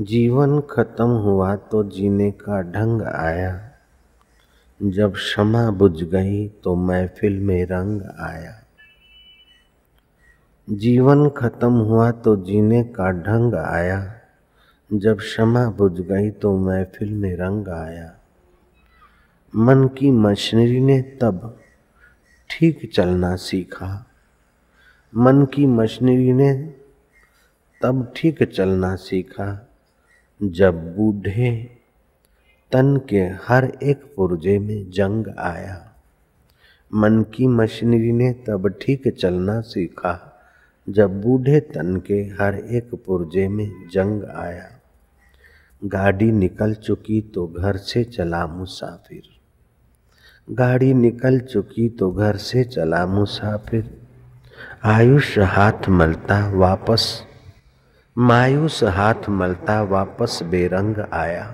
जीवन खत्म हुआ तो जीने का ढंग आया जब क्षमा बुझ गई तो महफिल में रंग आया जीवन खत्म हुआ तो जीने का ढंग आया जब क्षमा बुझ गई तो महफिल में रंग आया मन की मशीनरी ने तब ठीक चलना सीखा मन की मशीनरी ने तब ठीक चलना सीखा जब बूढ़े तन के हर एक पुर्जे में जंग आया मन की मशीनरी ने तब ठीक चलना सीखा जब बूढ़े तन के हर एक पुर्जे में जंग आया गाड़ी निकल चुकी तो घर से चला मुसाफिर गाड़ी निकल चुकी तो घर से चला मुसाफिर आयुष हाथ मलता वापस मायूस हाथ मलता वापस बेरंग आया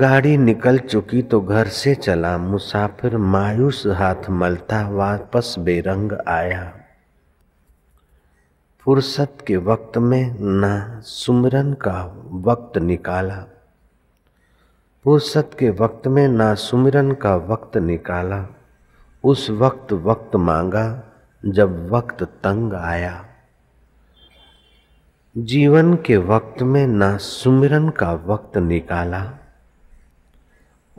गाड़ी निकल चुकी तो घर से चला मुसाफिर मायूस हाथ मलता वापस बेरंग आया फुर्सत के वक्त में ना सुमरन का वक्त निकाला फुर्सत के वक्त में ना सुमरन का वक्त निकाला उस वक्त वक्त मांगा जब वक्त तंग आया जीवन के वक्त में ना सुमिरन का वक्त निकाला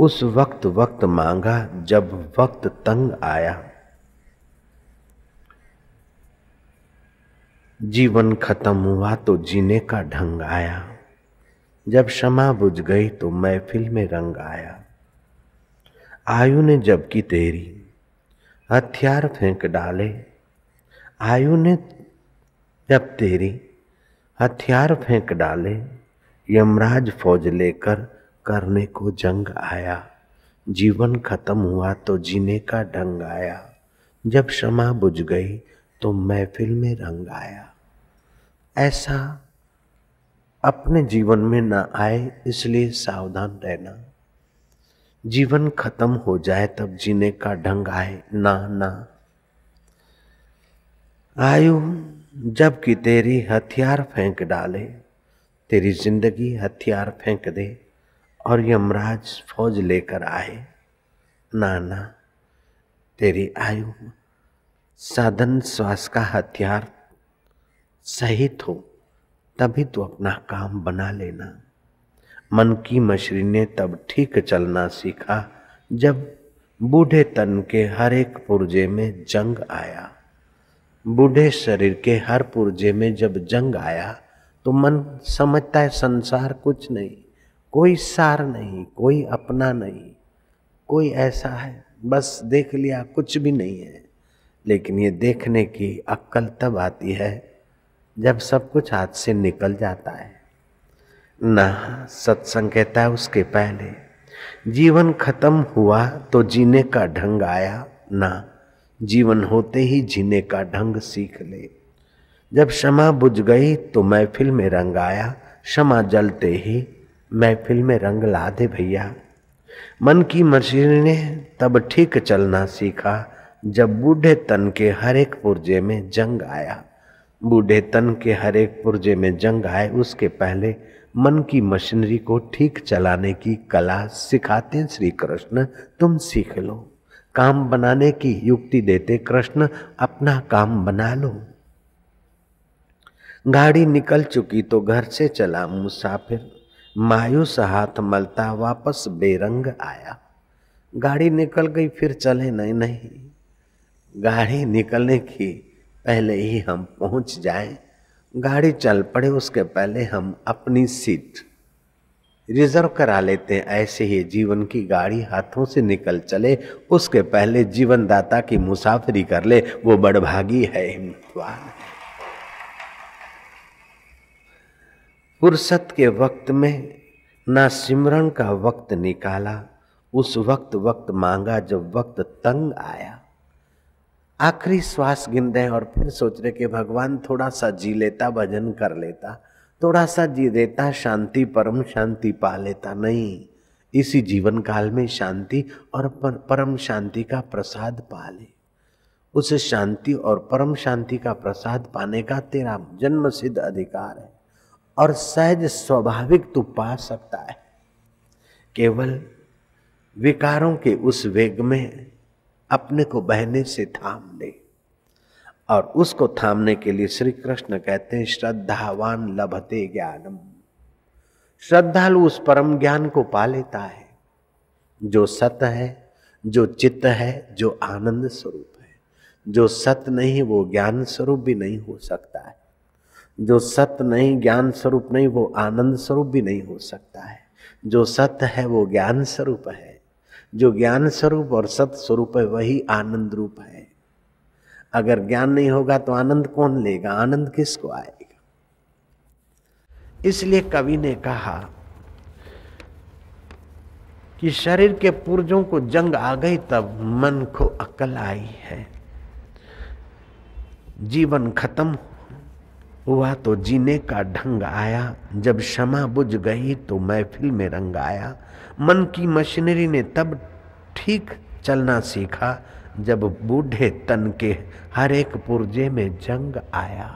उस वक्त वक्त मांगा जब वक्त तंग आया जीवन खत्म हुआ तो जीने का ढंग आया जब क्षमा बुझ गई तो महफिल में रंग आया आयु ने जब की तेरी हथियार फेंक डाले आयु ने जब तेरी हथियार फेंक डाले यमराज फौज लेकर करने को जंग आया जीवन खत्म हुआ तो जीने का ढंग आया जब क्षमा बुझ गई तो महफिल में रंग आया ऐसा अपने जीवन में ना आए इसलिए सावधान रहना जीवन खत्म हो जाए तब जीने का ढंग आए ना ना आयु जबकि तेरी हथियार फेंक डाले तेरी जिंदगी हथियार फेंक दे और यमराज फौज लेकर आए नाना तेरी आयु साधन श्वास का हथियार सही हो तभी तो अपना काम बना लेना मन की मशरी ने तब ठीक चलना सीखा जब बूढ़े तन के हर एक पुर्जे में जंग आया बूढ़े शरीर के हर पुर्जे में जब जंग आया तो मन समझता है संसार कुछ नहीं कोई सार नहीं कोई अपना नहीं कोई ऐसा है बस देख लिया कुछ भी नहीं है लेकिन ये देखने की अक्ल तब आती है जब सब कुछ हाथ से निकल जाता है ना सत्संग कहता है उसके पहले जीवन खत्म हुआ तो जीने का ढंग आया ना जीवन होते ही जीने का ढंग सीख ले जब क्षमा बुझ गई तो महफिल में रंग आया क्षमा जलते ही महफिल में रंग ला दे भैया मन की मशीन ने तब ठीक चलना सीखा जब बूढ़े तन के हर एक पुर्जे में जंग आया बूढ़े तन के हर एक पुर्जे में जंग आए उसके पहले मन की मशीनरी को ठीक चलाने की कला सिखाते श्री कृष्ण तुम सीख लो काम बनाने की युक्ति देते कृष्ण अपना काम बना लो गाड़ी निकल चुकी तो घर से चला मुसाफिर मायूस हाथ मलता वापस बेरंग आया गाड़ी निकल गई फिर चले नहीं नहीं गाड़ी निकलने की पहले ही हम पहुंच जाएं गाड़ी चल पड़े उसके पहले हम अपनी सीट रिजर्व करा लेते हैं ऐसे ही जीवन की गाड़ी हाथों से निकल चले उसके पहले जीवनदाता की मुसाफरी कर ले वो बड़भागी है हिम्मतवान फुर्सत के वक्त में ना सिमरण का वक्त निकाला उस वक्त वक्त मांगा जब वक्त तंग आया आखिरी श्वास गिन रहे और फिर सोच रहे कि भगवान थोड़ा सा जी लेता भजन कर लेता थोड़ा सा जी देता शांति परम शांति पा लेता नहीं इसी जीवन काल में शांति और परम शांति का प्रसाद पा ले उस शांति और परम शांति का प्रसाद पाने का तेरा जन्म सिद्ध अधिकार है और सहज स्वाभाविक तू पा सकता है केवल विकारों के उस वेग में अपने को बहने से थाम ले और उसको थामने के लिए श्री कृष्ण कहते हैं श्रद्धावान लभते ज्ञानम श्रद्धालु उस परम ज्ञान को पा लेता है जो सत है जो चित्त है जो आनंद स्वरूप है जो सत नहीं वो ज्ञान स्वरूप भी नहीं हो सकता है जो सत नहीं ज्ञान स्वरूप नहीं वो आनंद स्वरूप भी नहीं हो सकता है जो सत है वो ज्ञान स्वरूप है जो ज्ञान स्वरूप और सत स्वरूप है वही आनंद रूप है अगर ज्ञान नहीं होगा तो आनंद कौन लेगा आनंद किसको आएगा इसलिए कवि ने कहा कि शरीर के पुर्जों को जंग आ गई तब मन को अकल आई है जीवन खत्म हुआ तो जीने का ढंग आया जब क्षमा बुझ गई तो महफिल में रंग आया मन की मशीनरी ने तब ठीक चलना सीखा जब बूढ़े तन के हर एक पुर्जे में जंग आया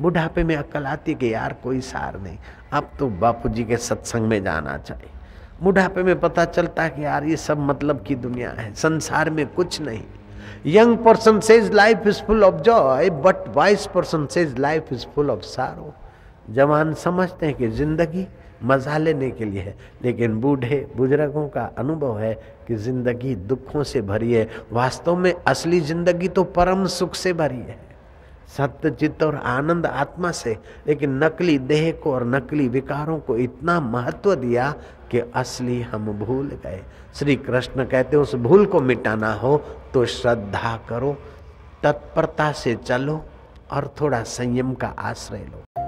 बुढ़ापे में अकल आती कि यार कोई सार नहीं अब तो बापू जी के सत्संग में जाना चाहिए बुढ़ापे में पता चलता कि यार ये सब मतलब की दुनिया है संसार में कुछ नहीं young person says life is full of joy but wise person says life is full of sorrow जवान समझते हैं कि जिंदगी मज़ा लेने के लिए है लेकिन बूढ़े बुजुर्गों का अनुभव है कि ज़िंदगी दुखों से भरी है वास्तव में असली ज़िंदगी तो परम सुख से भरी है सत्य चित्त और आनंद आत्मा से लेकिन नकली देह को और नकली विकारों को इतना महत्व दिया कि असली हम भूल गए श्री कृष्ण कहते उस भूल को मिटाना हो तो श्रद्धा करो तत्परता से चलो और थोड़ा संयम का आश्रय लो